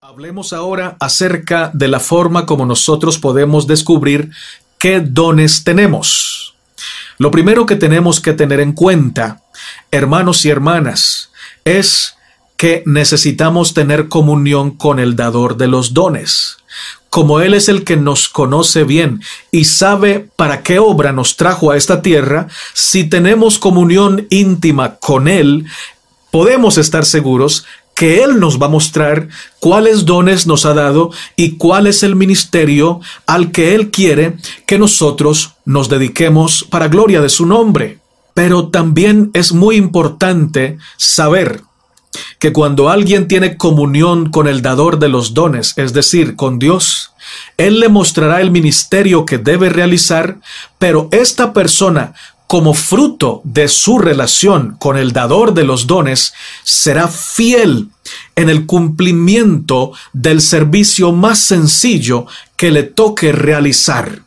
Hablemos ahora acerca de la forma como nosotros podemos descubrir qué dones tenemos. Lo primero que tenemos que tener en cuenta, hermanos y hermanas, es que necesitamos tener comunión con el dador de los dones. Como Él es el que nos conoce bien y sabe para qué obra nos trajo a esta tierra, si tenemos comunión íntima con Él, podemos estar seguros que Él nos va a mostrar cuáles dones nos ha dado y cuál es el ministerio al que Él quiere que nosotros nos dediquemos para gloria de su nombre. Pero también es muy importante saber que cuando alguien tiene comunión con el dador de los dones, es decir, con Dios, Él le mostrará el ministerio que debe realizar, pero esta persona como fruto de su relación con el dador de los dones, será fiel en el cumplimiento del servicio más sencillo que le toque realizar.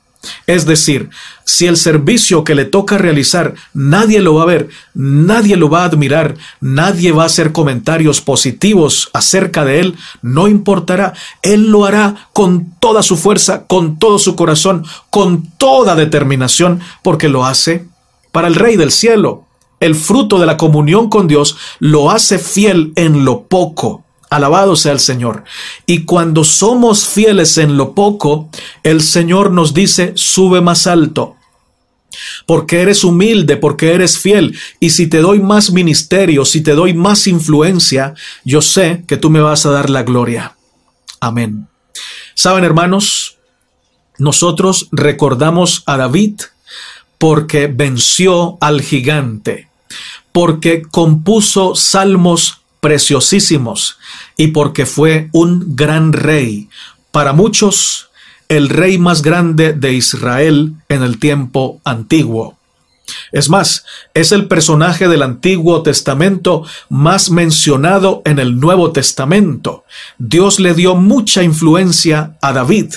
Es decir, si el servicio que le toca realizar nadie lo va a ver, nadie lo va a admirar, nadie va a hacer comentarios positivos acerca de él, no importará, él lo hará con toda su fuerza, con todo su corazón, con toda determinación, porque lo hace para el Rey del Cielo. El fruto de la comunión con Dios lo hace fiel en lo poco. Alabado sea el Señor. Y cuando somos fieles en lo poco, el Señor nos dice, sube más alto. Porque eres humilde, porque eres fiel. Y si te doy más ministerio, si te doy más influencia, yo sé que tú me vas a dar la gloria. Amén. Saben, hermanos, nosotros recordamos a David porque venció al gigante, porque compuso salmos preciosísimos y porque fue un gran rey, para muchos el rey más grande de Israel en el tiempo antiguo. Es más, es el personaje del Antiguo Testamento más mencionado en el Nuevo Testamento. Dios le dio mucha influencia a David.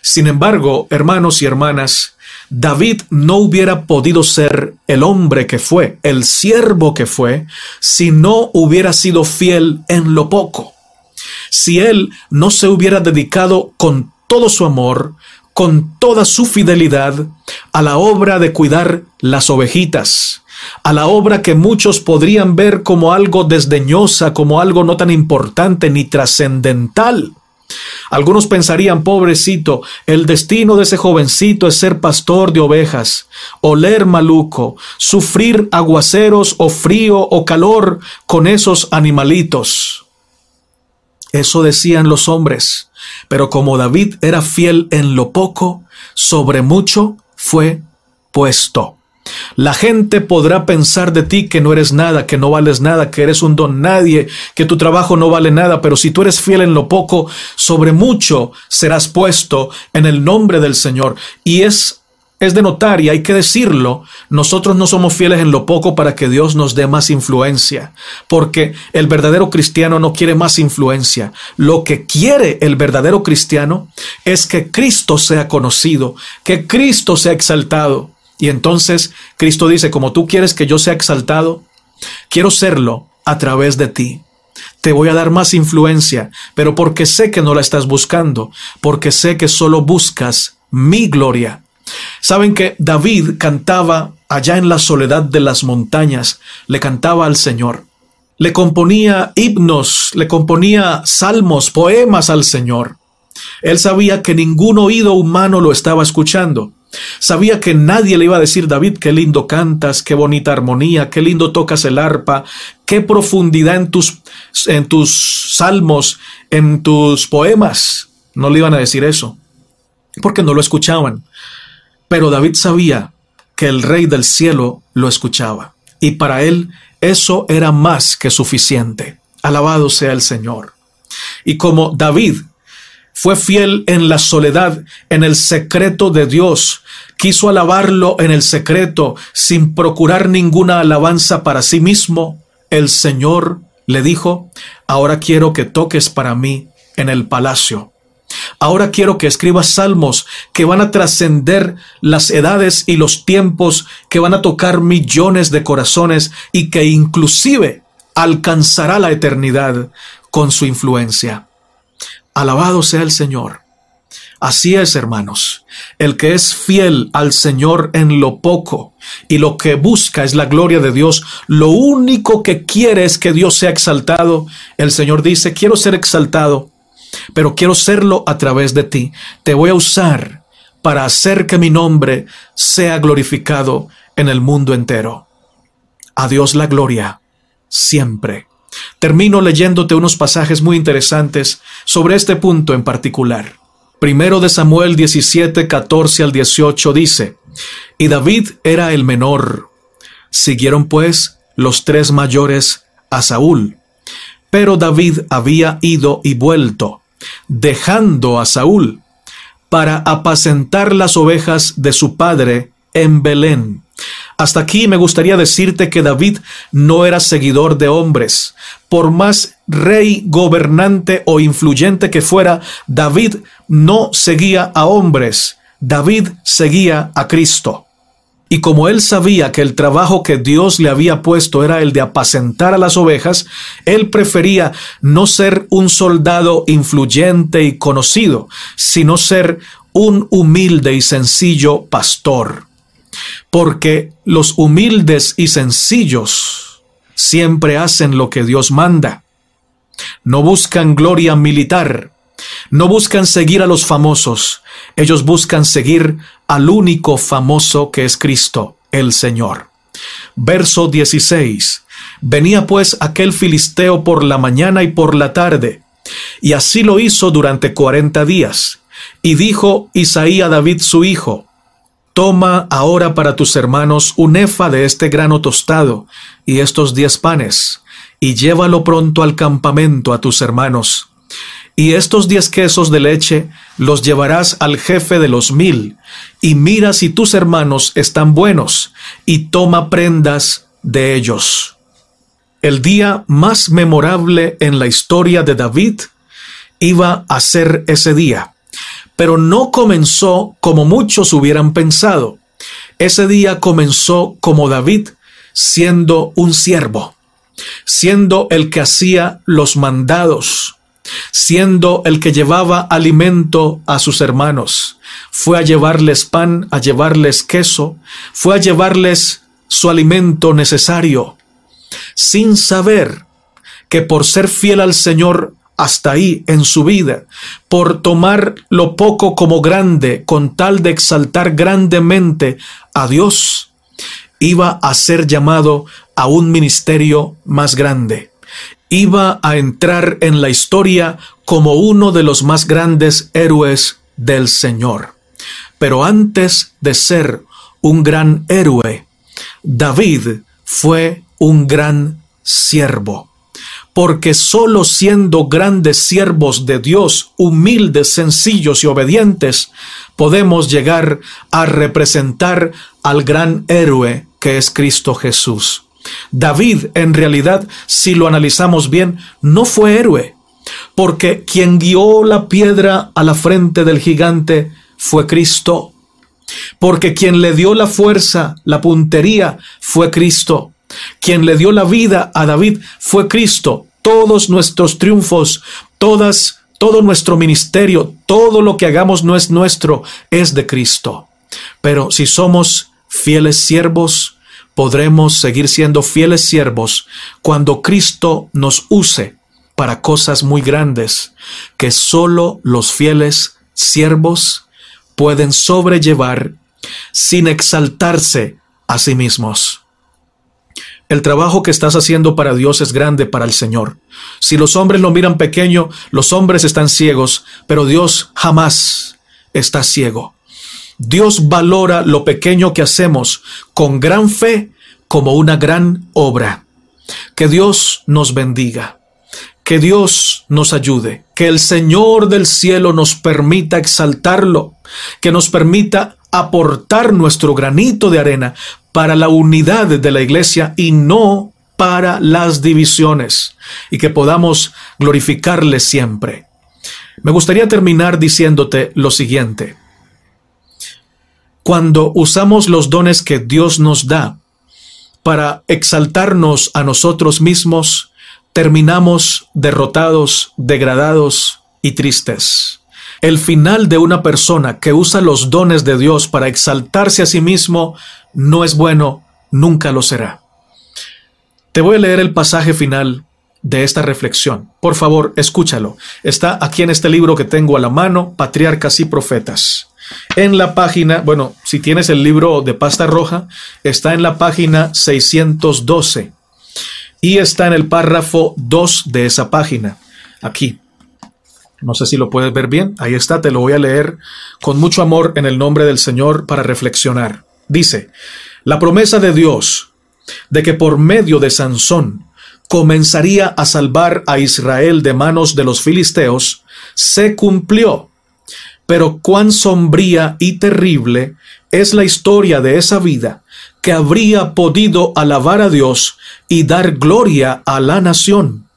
Sin embargo, hermanos y hermanas, David no hubiera podido ser el hombre que fue, el siervo que fue, si no hubiera sido fiel en lo poco. Si él no se hubiera dedicado con todo su amor, con toda su fidelidad, a la obra de cuidar las ovejitas, a la obra que muchos podrían ver como algo desdeñosa, como algo no tan importante ni trascendental. Algunos pensarían, pobrecito, el destino de ese jovencito es ser pastor de ovejas, oler maluco, sufrir aguaceros o frío o calor con esos animalitos. Eso decían los hombres, pero como David era fiel en lo poco, sobre mucho fue puesto. La gente podrá pensar de ti que no eres nada, que no vales nada, que eres un don nadie, que tu trabajo no vale nada, pero si tú eres fiel en lo poco, sobre mucho serás puesto en el nombre del Señor. Y es es de notar y hay que decirlo, nosotros no somos fieles en lo poco para que Dios nos dé más influencia, porque el verdadero cristiano no quiere más influencia. Lo que quiere el verdadero cristiano es que Cristo sea conocido, que Cristo sea exaltado. Y entonces Cristo dice, como tú quieres que yo sea exaltado, quiero serlo a través de ti. Te voy a dar más influencia, pero porque sé que no la estás buscando, porque sé que solo buscas mi gloria. Saben que David cantaba allá en la soledad de las montañas, le cantaba al Señor, le componía himnos, le componía salmos, poemas al Señor. Él sabía que ningún oído humano lo estaba escuchando. Sabía que nadie le iba a decir, David, qué lindo cantas, qué bonita armonía, qué lindo tocas el arpa, qué profundidad en tus, en tus salmos, en tus poemas. No le iban a decir eso, porque no lo escuchaban. Pero David sabía que el rey del cielo lo escuchaba. Y para él eso era más que suficiente. Alabado sea el Señor. Y como David fue fiel en la soledad, en el secreto de Dios. Quiso alabarlo en el secreto, sin procurar ninguna alabanza para sí mismo. El Señor le dijo, ahora quiero que toques para mí en el palacio. Ahora quiero que escribas salmos que van a trascender las edades y los tiempos, que van a tocar millones de corazones y que inclusive alcanzará la eternidad con su influencia. Alabado sea el Señor. Así es, hermanos. El que es fiel al Señor en lo poco y lo que busca es la gloria de Dios, lo único que quiere es que Dios sea exaltado. El Señor dice, quiero ser exaltado, pero quiero serlo a través de ti. Te voy a usar para hacer que mi nombre sea glorificado en el mundo entero. A Dios la gloria, siempre. Termino leyéndote unos pasajes muy interesantes sobre este punto en particular. Primero de Samuel 17, 14 al 18 dice, Y David era el menor. Siguieron pues los tres mayores a Saúl. Pero David había ido y vuelto, dejando a Saúl, para apacentar las ovejas de su padre en Belén. Hasta aquí me gustaría decirte que David no era seguidor de hombres. Por más rey, gobernante o influyente que fuera, David no seguía a hombres. David seguía a Cristo. Y como él sabía que el trabajo que Dios le había puesto era el de apacentar a las ovejas, él prefería no ser un soldado influyente y conocido, sino ser un humilde y sencillo pastor porque los humildes y sencillos siempre hacen lo que Dios manda. No buscan gloria militar, no buscan seguir a los famosos, ellos buscan seguir al único famoso que es Cristo, el Señor. Verso 16. Venía pues aquel filisteo por la mañana y por la tarde, y así lo hizo durante cuarenta días. Y dijo Isaí a David su hijo, Toma ahora para tus hermanos un efa de este grano tostado y estos diez panes, y llévalo pronto al campamento a tus hermanos. Y estos diez quesos de leche los llevarás al jefe de los mil, y mira si tus hermanos están buenos, y toma prendas de ellos. El día más memorable en la historia de David iba a ser ese día pero no comenzó como muchos hubieran pensado. Ese día comenzó como David, siendo un siervo, siendo el que hacía los mandados, siendo el que llevaba alimento a sus hermanos. Fue a llevarles pan, a llevarles queso, fue a llevarles su alimento necesario, sin saber que por ser fiel al Señor hasta ahí en su vida, por tomar lo poco como grande, con tal de exaltar grandemente a Dios, iba a ser llamado a un ministerio más grande. Iba a entrar en la historia como uno de los más grandes héroes del Señor. Pero antes de ser un gran héroe, David fue un gran siervo porque sólo siendo grandes siervos de Dios, humildes, sencillos y obedientes, podemos llegar a representar al gran héroe que es Cristo Jesús. David, en realidad, si lo analizamos bien, no fue héroe, porque quien guió la piedra a la frente del gigante fue Cristo, porque quien le dio la fuerza, la puntería, fue Cristo quien le dio la vida a David fue Cristo. Todos nuestros triunfos, todas, todo nuestro ministerio, todo lo que hagamos no es nuestro, es de Cristo. Pero si somos fieles siervos, podremos seguir siendo fieles siervos cuando Cristo nos use para cosas muy grandes que solo los fieles siervos pueden sobrellevar sin exaltarse a sí mismos. El trabajo que estás haciendo para Dios es grande para el Señor. Si los hombres lo miran pequeño, los hombres están ciegos, pero Dios jamás está ciego. Dios valora lo pequeño que hacemos con gran fe como una gran obra. Que Dios nos bendiga. Que Dios nos ayude, que el Señor del cielo nos permita exaltarlo, que nos permita aportar nuestro granito de arena para la unidad de la iglesia y no para las divisiones, y que podamos glorificarle siempre. Me gustaría terminar diciéndote lo siguiente. Cuando usamos los dones que Dios nos da para exaltarnos a nosotros mismos, terminamos derrotados, degradados y tristes. El final de una persona que usa los dones de Dios para exaltarse a sí mismo no es bueno, nunca lo será. Te voy a leer el pasaje final de esta reflexión. Por favor, escúchalo. Está aquí en este libro que tengo a la mano, Patriarcas y Profetas. En la página, bueno, si tienes el libro de pasta roja, está en la página 612 y está en el párrafo 2 de esa página, aquí. No sé si lo puedes ver bien. Ahí está, te lo voy a leer con mucho amor en el nombre del Señor para reflexionar. Dice, la promesa de Dios de que por medio de Sansón comenzaría a salvar a Israel de manos de los filisteos, se cumplió. Pero cuán sombría y terrible es la historia de esa vida que habría podido alabar a Dios y dar gloria a la nación.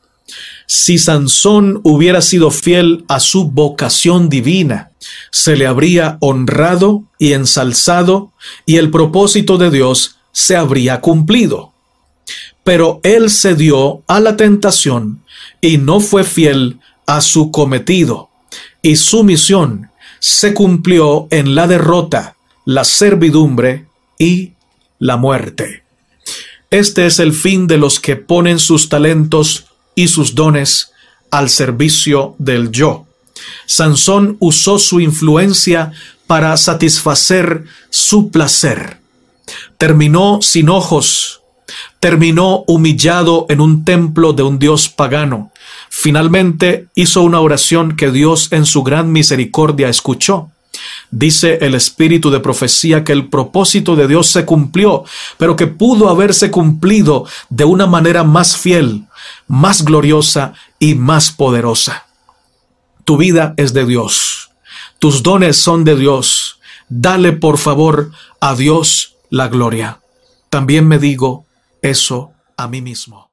Si Sansón hubiera sido fiel a su vocación divina, se le habría honrado y ensalzado y el propósito de Dios se habría cumplido. Pero él cedió a la tentación y no fue fiel a su cometido, y su misión se cumplió en la derrota, la servidumbre y la muerte. Este es el fin de los que ponen sus talentos y sus dones al servicio del yo. Sansón usó su influencia para satisfacer su placer. Terminó sin ojos, terminó humillado en un templo de un dios pagano. Finalmente hizo una oración que Dios en su gran misericordia escuchó. Dice el espíritu de profecía que el propósito de Dios se cumplió, pero que pudo haberse cumplido de una manera más fiel, más gloriosa y más poderosa. Tu vida es de Dios. Tus dones son de Dios. Dale por favor a Dios la gloria. También me digo eso a mí mismo.